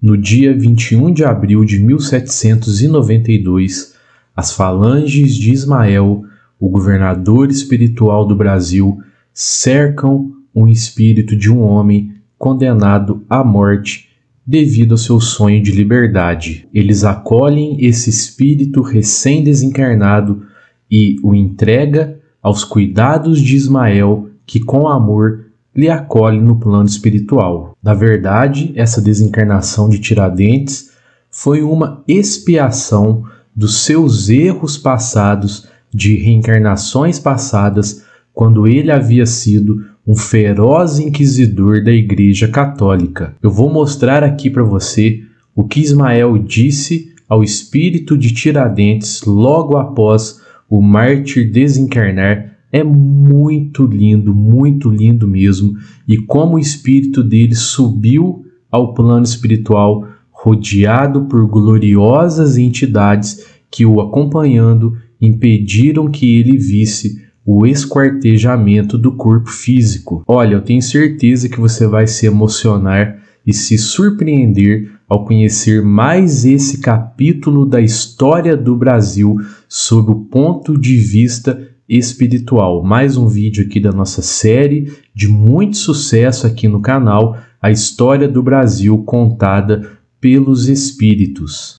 No dia 21 de abril de 1792, as falanges de Ismael, o governador espiritual do Brasil, cercam o espírito de um homem condenado à morte devido ao seu sonho de liberdade. Eles acolhem esse espírito recém-desencarnado e o entrega aos cuidados de Ismael, que com amor lhe acolhe no plano espiritual. Na verdade, essa desencarnação de Tiradentes foi uma expiação dos seus erros passados de reencarnações passadas, quando ele havia sido um feroz inquisidor da Igreja Católica. Eu vou mostrar aqui para você o que Ismael disse ao espírito de Tiradentes logo após o mártir desencarnar é muito lindo, muito lindo mesmo. E como o espírito dele subiu ao plano espiritual, rodeado por gloriosas entidades que o acompanhando impediram que ele visse o esquartejamento do corpo físico. Olha, eu tenho certeza que você vai se emocionar e se surpreender ao conhecer mais esse capítulo da história do Brasil sob o ponto de vista espiritual. Mais um vídeo aqui da nossa série de muito sucesso aqui no canal, a história do Brasil contada pelos espíritos.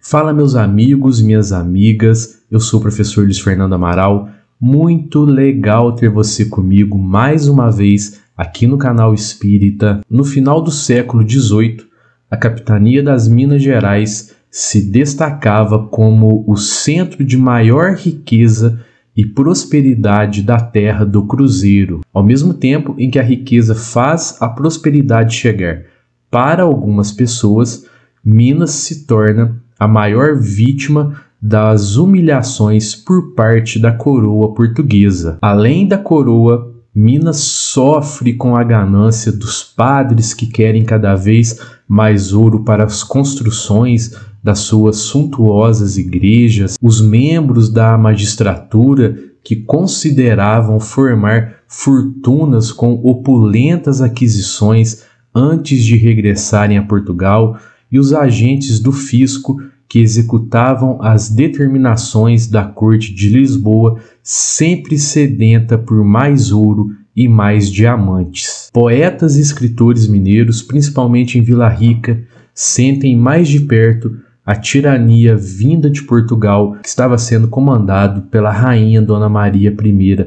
Fala meus amigos, minhas amigas. Eu sou o professor Luiz Fernando Amaral. Muito legal ter você comigo mais uma vez aqui no canal Espírita. No final do século XVIII, a capitania das Minas Gerais se destacava como o centro de maior riqueza e prosperidade da terra do Cruzeiro, ao mesmo tempo em que a riqueza faz a prosperidade chegar. Para algumas pessoas, Minas se torna a maior vítima das humilhações por parte da coroa portuguesa. Além da coroa, Minas sofre com a ganância dos padres que querem cada vez mais ouro para as construções das suas suntuosas igrejas, os membros da magistratura que consideravam formar fortunas com opulentas aquisições antes de regressarem a Portugal, e os agentes do fisco que executavam as determinações da corte de Lisboa, sempre sedenta por mais ouro e mais diamantes. Poetas e escritores mineiros, principalmente em Vila Rica, sentem mais de perto a tirania vinda de Portugal, que estava sendo comandado pela rainha Dona Maria I,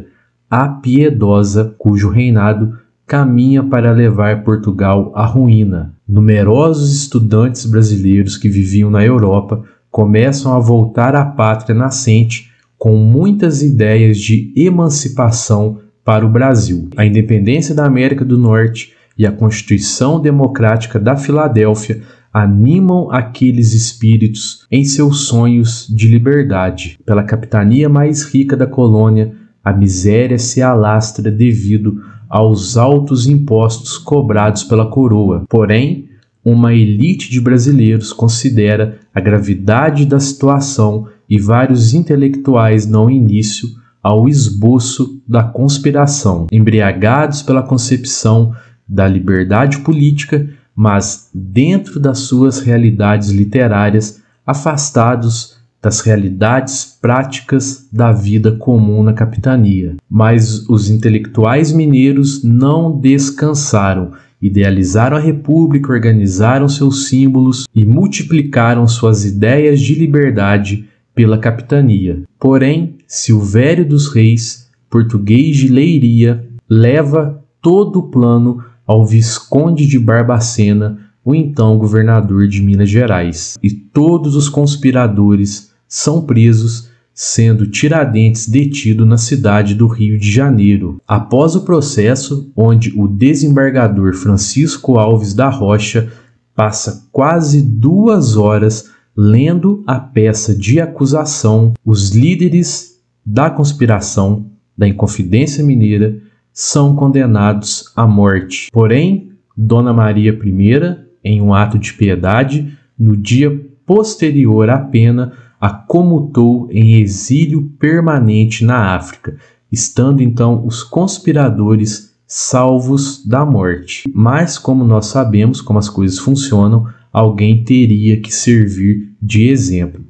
a piedosa, cujo reinado caminha para levar Portugal à ruína. Numerosos estudantes brasileiros que viviam na Europa começam a voltar à pátria nascente com muitas ideias de emancipação para o Brasil. A independência da América do Norte e a Constituição Democrática da Filadélfia animam aqueles espíritos em seus sonhos de liberdade. Pela capitania mais rica da colônia, a miséria se alastra devido aos altos impostos cobrados pela coroa. Porém, uma elite de brasileiros considera a gravidade da situação e vários intelectuais dão início ao esboço da conspiração. Embriagados pela concepção da liberdade política, mas dentro das suas realidades literárias, afastados das realidades práticas da vida comum na capitania. Mas os intelectuais mineiros não descansaram, idealizaram a república, organizaram seus símbolos e multiplicaram suas ideias de liberdade pela capitania. Porém, Silvério dos Reis, português de Leiria, leva todo o plano ao Visconde de Barbacena, o então governador de Minas Gerais. E todos os conspiradores são presos, sendo Tiradentes detido na cidade do Rio de Janeiro. Após o processo, onde o desembargador Francisco Alves da Rocha passa quase duas horas lendo a peça de acusação, os líderes da conspiração, da Inconfidência Mineira são condenados à morte. Porém, Dona Maria I, em um ato de piedade, no dia posterior à pena, a comutou em exílio permanente na África, estando então os conspiradores salvos da morte. Mas, como nós sabemos como as coisas funcionam, alguém teria que servir de exemplo,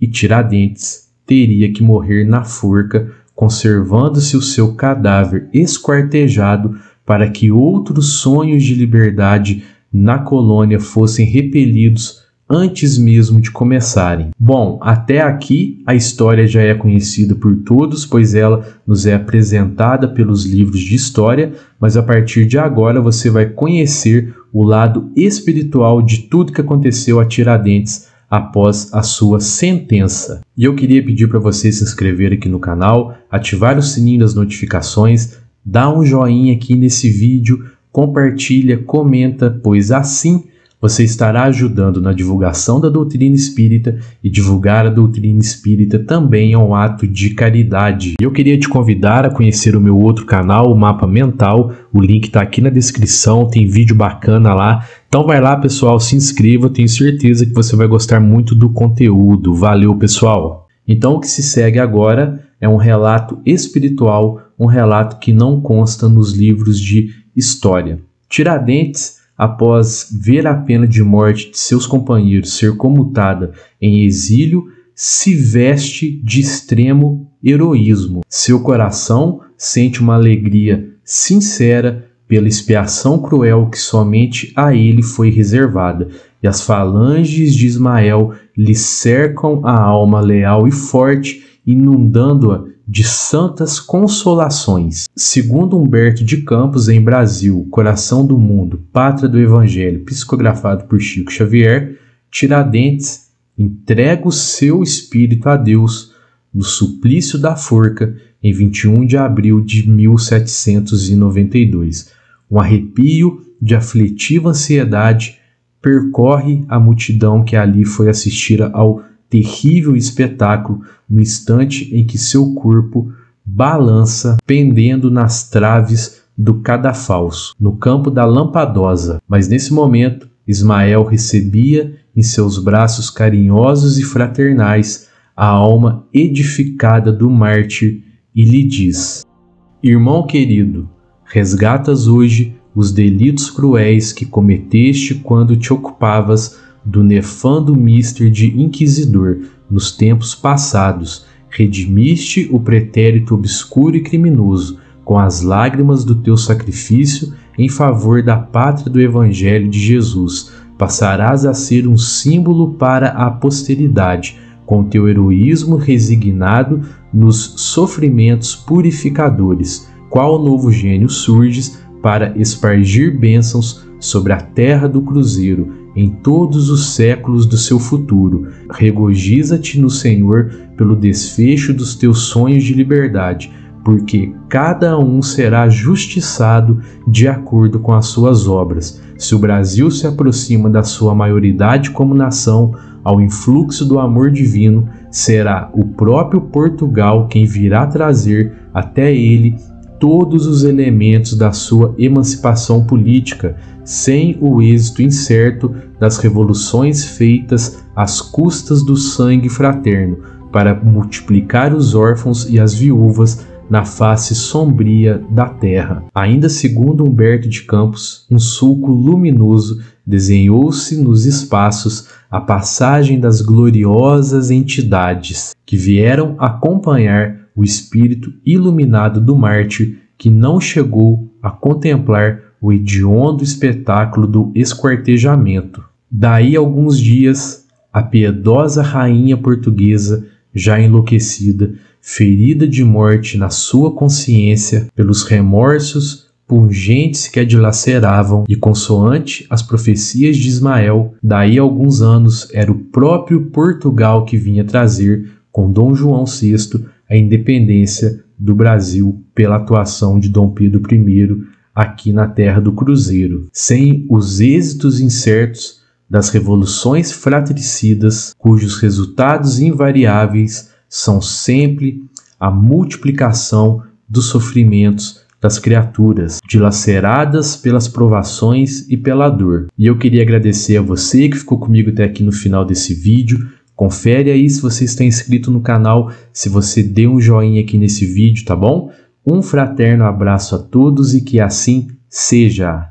e Tiradentes teria que morrer na forca conservando-se o seu cadáver esquartejado para que outros sonhos de liberdade na colônia fossem repelidos antes mesmo de começarem. Bom, até aqui a história já é conhecida por todos, pois ela nos é apresentada pelos livros de história, mas a partir de agora você vai conhecer o lado espiritual de tudo que aconteceu a Tiradentes após a sua sentença. E eu queria pedir para você se inscrever aqui no canal, ativar o sininho das notificações, dar um joinha aqui nesse vídeo, compartilha, comenta, pois assim você estará ajudando na divulgação da doutrina espírita e divulgar a doutrina espírita também é um ato de caridade. Eu queria te convidar a conhecer o meu outro canal, o Mapa Mental. O link está aqui na descrição, tem vídeo bacana lá. Então vai lá, pessoal, se inscreva, tenho certeza que você vai gostar muito do conteúdo. Valeu, pessoal. Então o que se segue agora é um relato espiritual, um relato que não consta nos livros de história. Tiradentes após ver a pena de morte de seus companheiros ser comutada em exílio, se veste de extremo heroísmo. Seu coração sente uma alegria sincera pela expiação cruel que somente a ele foi reservada, e as falanges de Ismael lhe cercam a alma leal e forte, inundando-a de Santas Consolações. Segundo Humberto de Campos, em Brasil, Coração do Mundo, Pátria do Evangelho, psicografado por Chico Xavier, Tiradentes entrega o seu espírito a Deus no suplício da forca em 21 de abril de 1792. Um arrepio de aflitiva ansiedade percorre a multidão que ali foi assistir ao terrível espetáculo no instante em que seu corpo balança pendendo nas traves do cadafalso, no campo da lampadosa. Mas nesse momento, Ismael recebia em seus braços carinhosos e fraternais a alma edificada do mártir e lhe diz: Irmão querido, resgatas hoje os delitos cruéis que cometeste quando te ocupavas do nefando mister de inquisidor nos tempos passados, redimiste o pretérito obscuro e criminoso com as lágrimas do teu sacrifício em favor da pátria do evangelho de Jesus. Passarás a ser um símbolo para a posteridade, com teu heroísmo resignado nos sofrimentos purificadores, qual novo gênio surges para espargir bênçãos sobre a terra do cruzeiro, em todos os séculos do seu futuro. Regozija-te no Senhor pelo desfecho dos teus sonhos de liberdade, porque cada um será justiçado de acordo com as suas obras. Se o Brasil se aproxima da sua maioridade como nação, ao influxo do amor divino, será o próprio Portugal quem virá trazer até ele todos os elementos da sua emancipação política, sem o êxito incerto das revoluções feitas às custas do sangue fraterno, para multiplicar os órfãos e as viúvas na face sombria da terra. Ainda segundo Humberto de Campos, um sulco luminoso desenhou-se nos espaços a passagem das gloriosas entidades que vieram acompanhar o espírito iluminado do mártir que não chegou a contemplar o hediondo espetáculo do esquartejamento. Daí alguns dias, a piedosa rainha portuguesa, já enlouquecida, ferida de morte na sua consciência pelos remorsos pungentes que a dilaceravam, e consoante as profecias de Ismael, daí alguns anos era o próprio Portugal que vinha trazer com Dom João VI a independência do Brasil pela atuação de Dom Pedro I aqui na terra do Cruzeiro. Sem os êxitos incertos das revoluções fratricidas, cujos resultados invariáveis são sempre a multiplicação dos sofrimentos das criaturas, dilaceradas pelas provações e pela dor. E eu queria agradecer a você que ficou comigo até aqui no final desse vídeo. Confere aí se você está inscrito no canal, se você deu um joinha aqui nesse vídeo, tá bom? Um fraterno abraço a todos e que assim seja!